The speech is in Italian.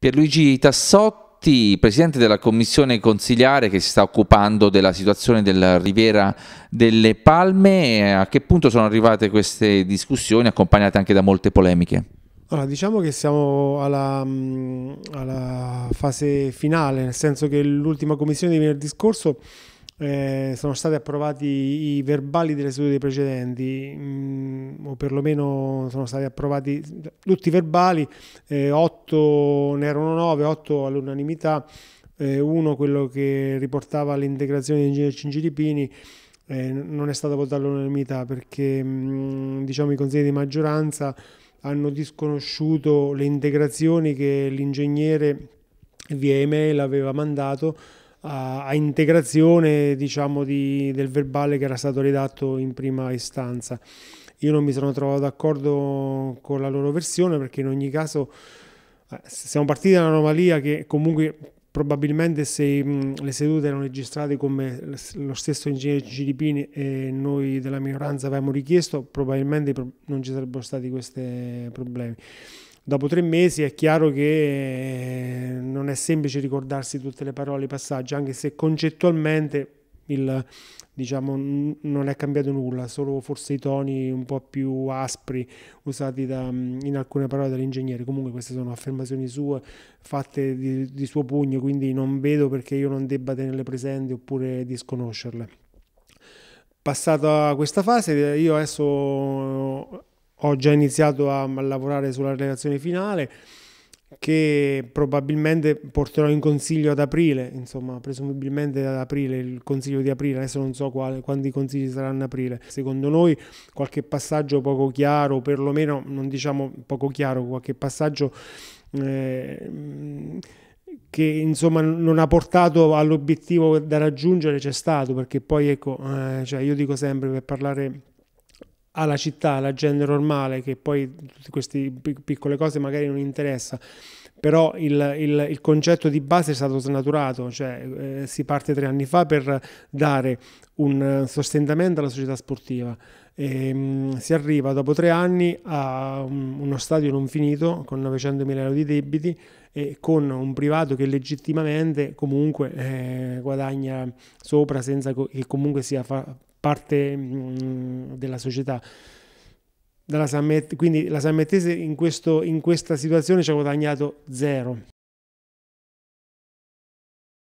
Pierluigi Tassotti, presidente della commissione consigliare che si sta occupando della situazione della Riviera delle Palme, a che punto sono arrivate queste discussioni accompagnate anche da molte polemiche? Allora, diciamo che siamo alla, mm, alla fase finale, nel senso che l'ultima commissione di venerdì scorso eh, sono stati approvati i verbali delle sedute precedenti, mh, mm, o perlomeno sono stati approvati tutti i verbali, eh, 8 ne erano 9, 8 all'unanimità, eh, uno quello che riportava l'integrazione di Ingegner Cingilipini. Eh, non è stato votato all'unanimità perché mh, mm, diciamo, i consigli di maggioranza hanno disconosciuto le integrazioni che l'ingegnere via email aveva mandato a, integrazione diciamo, di, del verbale che era stato redatto in prima istanza. Io non mi sono trovato d'accordo con la loro versione perché in ogni caso eh, siamo partiti da un'anomalia che comunque probabilmente se le sedute erano registrate come lo stesso ingegnere Giripini e noi della minoranza avevamo richiesto, probabilmente non ci sarebbero stati questi problemi dopo tre mesi è chiaro che eh, non è semplice ricordarsi tutte le parole, i passaggi, anche se concettualmente il, diciamo, non è cambiato nulla, solo forse i toni un po' più aspri usati da, mm, in alcune parole dall'ingegnere. Comunque queste sono affermazioni sue fatte di, di suo pugno, quindi non vedo perché io non debba tenerle presenti oppure disconoscerle passata questa fase, io adesso ho già iniziato a lavorare sulla relazione finale che probabilmente porterò in consiglio ad aprile, insomma, presumibilmente ad aprile, il consiglio di aprile, adesso non so quale, quanti consigli saranno aprile. Secondo noi qualche passaggio poco chiaro, perlomeno non diciamo poco chiaro, qualche passaggio eh, che insomma non ha portato all'obiettivo da raggiungere c'è stato, perché poi ecco, eh, cioè io dico sempre per parlare alla città, alla gente normale, che poi tutte queste piccole cose magari non interessa, però il, il, il concetto di base è stato snaturato, cioè eh, si parte tre anni fa per dare un sostentamento alla società sportiva. E, ehm, mh, si arriva dopo tre anni a um, uno stadio non finito con 900 mila euro di debiti e con un privato che legittimamente comunque eh, guadagna sopra senza co- che comunque sia fa- parte mh, mm, della società. Sammet, quindi la Sammettese in, questo, in questa situazione ci ha guadagnato zero.